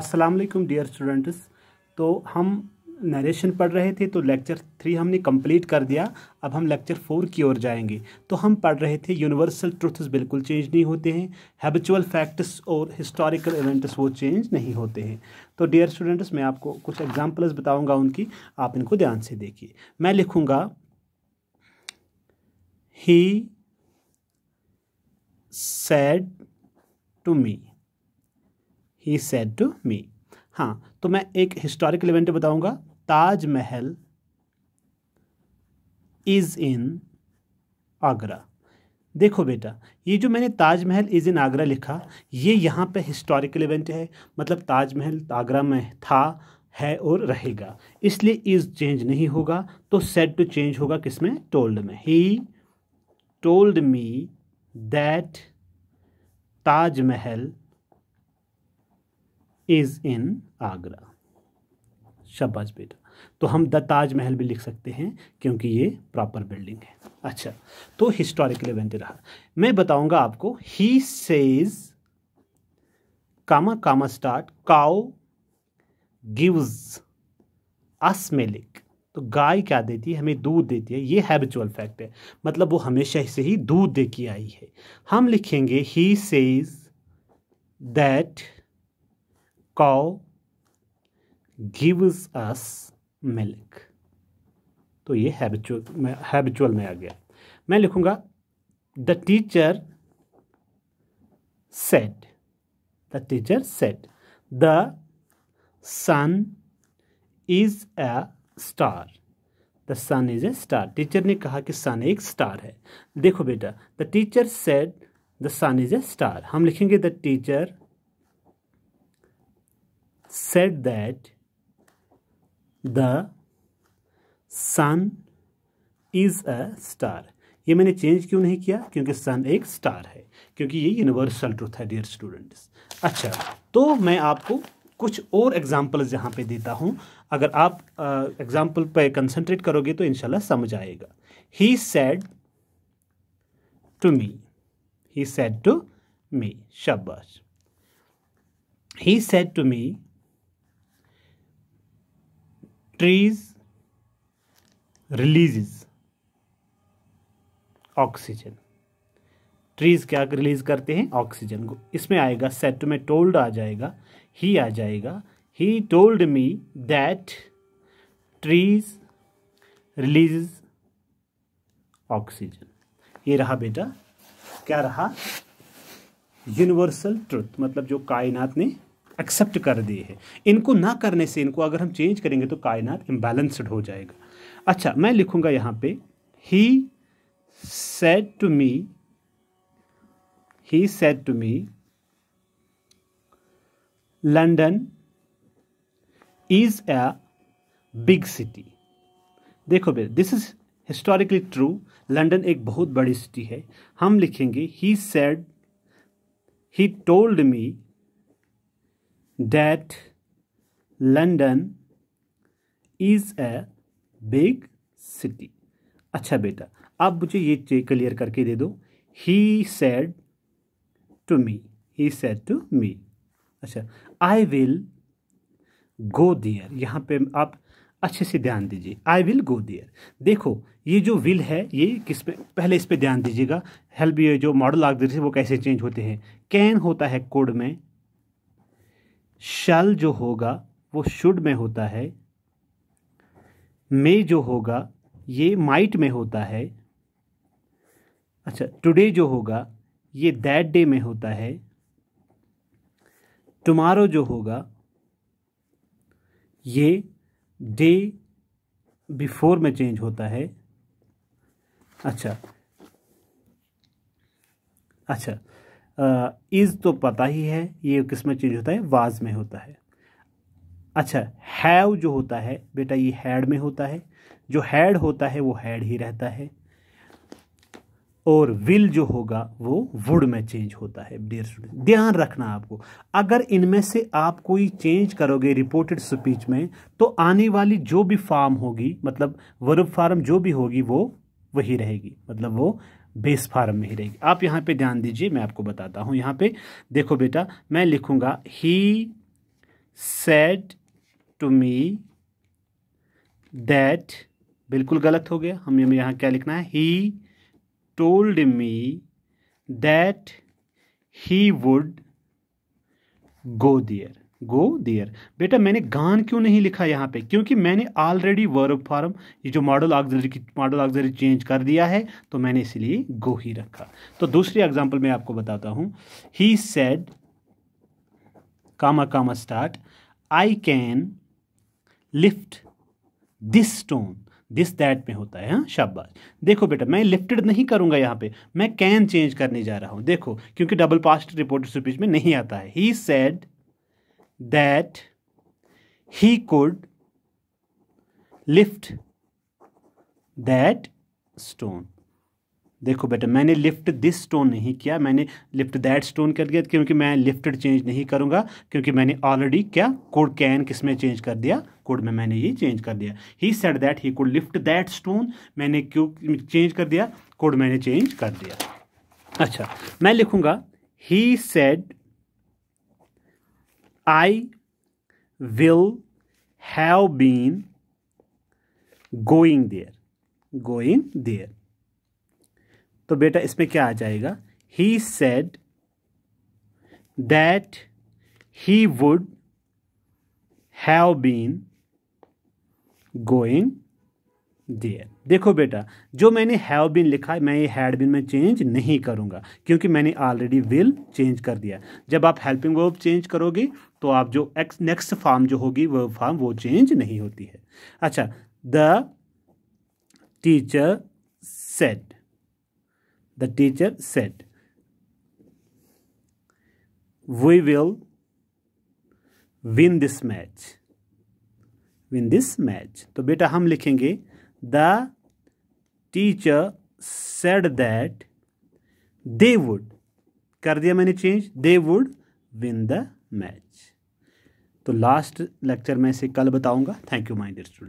Aslam dear students तो हम narration पढ़ रहे थे तो लेक्चर थ्री हमने कंप्लीट कर दिया अब हम लेक्चर फोर की ओर जाएंगे तो हम पढ़ रहे थे यूनिवर्सल ट्रुथ्स बिल्कुल चेंज नहीं होते हैं हैबिचुअल फैक्ट्स और हिस्टोरिकल इवेंट्स वो चेंज नहीं होते हैं तो डियर स्टूडेंट्स मैं आपको कुछ एग्जाम्पल्स बताऊँगा उनकी आप इनको ध्यान से देखिए मैं लिखूँगा he said to me he said to me हाँ तो मैं एक हिस्टोरिकल इवेंट बताऊंगा ताजमहल इज़ इन आगरा देखो बेटा ये जो मैंने ताजमहल इज़ इन आगरा लिखा ये यहाँ पे हिस्टोरिकल इवेंट है मतलब ताजमहल आगरा में था है और रहेगा इसलिए इज़ चेंज नहीं होगा तो सेट टू चेंज होगा किस में told me he told me that Taj Mahal is in Agra शब्बाज बेटा तो हम द ताजमहल भी लिख सकते हैं क्योंकि ये प्रॉपर बिल्डिंग है अच्छा तो हिस्टोरिकल इवेंट रहा मैं बताऊंगा आपको he says comma comma start cow gives us तो गाय क्या देती है हमें दूध देती है ये हैबिचुअल फैक्ट है मतलब वो हमेशा से ही दूध दे के आई है हम लिखेंगे he says that cow gives us milk तो ये हैबिचुअल हैबिचुअल में आ गया मैं लिखूंगा the teacher said the teacher said the sun is a star the sun is a star teacher ने कहा कि सन एक स्टार है देखो बेटा the teacher said the sun is a star हम लिखेंगे the teacher said that the sun is a star ये मैंने चेंज क्यों नहीं किया क्योंकि सन एक स्टार है क्योंकि ये यूनिवर्सल ट्रूथ है डियर स्टूडेंट्स अच्छा तो मैं आपको कुछ और एग्जाम्पल्स यहाँ पे देता हूँ अगर आप एग्जाम्पल पे कंसंट्रेट करोगे तो इनशाला समझ आएगा he said to me he said to me शाबाश he said to me trees releases oxygen trees क्या रिलीज करते हैं ऑक्सीजन को इसमें आएगा सेट में टोल्ड आ जाएगा ही आ जाएगा he told me that trees release oxygen ये रहा बेटा क्या रहा यूनिवर्सल ट्रुथ मतलब जो कायनात ने एक्सेप्ट कर दिए हैं इनको ना करने से इनको अगर हम चेंज करेंगे तो कायनात इम्बैलेंसड हो जाएगा अच्छा मैं लिखूंगा यहाँ पे he said to me he said to me London is a big city देखो बे this is historically true London एक बहुत बड़ी सिटी है हम लिखेंगे he said he told me that London is a big city अच्छा बेटा आप मुझे ये चीज क्लियर करके दे दो he said to me he said to me अच्छा आई विल गो दियर यहाँ पे आप अच्छे से ध्यान दीजिए आई विल गो दियर देखो ये जो विल है ये किस पे पहले इस पे ध्यान दीजिएगा हेल्प ये जो मॉडल आग दे वो कैसे चेंज होते हैं कैन होता है कोड में शल जो होगा वो शुड में होता है मे जो होगा ये माइट में होता है अच्छा टुडे जो होगा ये दैट डे में होता है टुमारो जो होगा ये डे बिफोर में चेंज होता है अच्छा अच्छा इज़ तो पता ही है ये किस में चेंज होता है वाज में होता है अच्छा हैव जो होता है बेटा ये हैड में होता है जो हैड होता है वो हैड ही रहता है और विल जो होगा वो वुड में चेंज होता है डियर स्टूडेंट ध्यान रखना आपको अगर इनमें से आप कोई चेंज करोगे रिपोर्टेड स्पीच में तो आने वाली जो भी फॉर्म होगी मतलब वर्ब फॉर्म जो भी होगी वो वही रहेगी मतलब वो बेस फार्म में ही रहेगी आप यहाँ पे ध्यान दीजिए मैं आपको बताता हूँ यहाँ पे देखो बेटा मैं लिखूँगा he said to me that बिल्कुल गलत हो गया हम यहाँ क्या लिखना है he told me that he would go there go there बेटा मैंने गान क्यों नहीं लिखा यहाँ पे क्योंकि मैंने ऑलरेडी वर्ब फॉर्म ये जो मॉडल ऑक्जरी की मॉडल ऑक्जरी चेंज कर दिया है तो मैंने इसलिए गो ही रखा तो दूसरी एग्जाम्पल मैं आपको बताता हूँ he said comma comma start I can lift this stone this that में होता है हाँ शाबाश देखो बेटा मैं लिफ्टेड नहीं करूंगा यहाँ पे मैं कैन चेंज करने जा रहा हूँ देखो क्योंकि डबल पास्ट रिपोर्ट स्पीच में नहीं आता है he said that he could lift that stone देखो बेटा मैंने लिफ्ट दिस स्टोन नहीं किया मैंने लिफ्ट दैट स्टोन कर दिया क्योंकि मैं लिफ्टेड चेंज नहीं करूंगा क्योंकि मैंने ऑलरेडी क्या कोड कैन किस में चेंज कर दिया कोड में मैंने ये चेंज कर दिया he said that he could lift that stone मैंने क्यों चेंज कर दिया कोड मैंने चेंज कर दिया अच्छा मैं लिखूंगा he said I will have been going there. Going there. तो बेटा इसमें क्या आ जाएगा he said that he would have been going there देखो बेटा जो मैंने हैव बिन लिखा है मैं ये हैड बिन में चेंज नहीं करूँगा क्योंकि मैंने ऑलरेडी विल चेंज कर दिया जब आप हेल्पिंग वर्ब चेंज करोगे तो आप जो एक्स नेक्स्ट फॉर्म जो होगी वर्ब फॉर्म वो चेंज नहीं होती है अच्छा the teacher said the teacher said we will win this match win this match तो बेटा हम लिखेंगे the teacher said that they would कर दिया मैंने change they would win the match तो लास्ट लेक्चर में इसे कल बताऊंगा thank you my dear student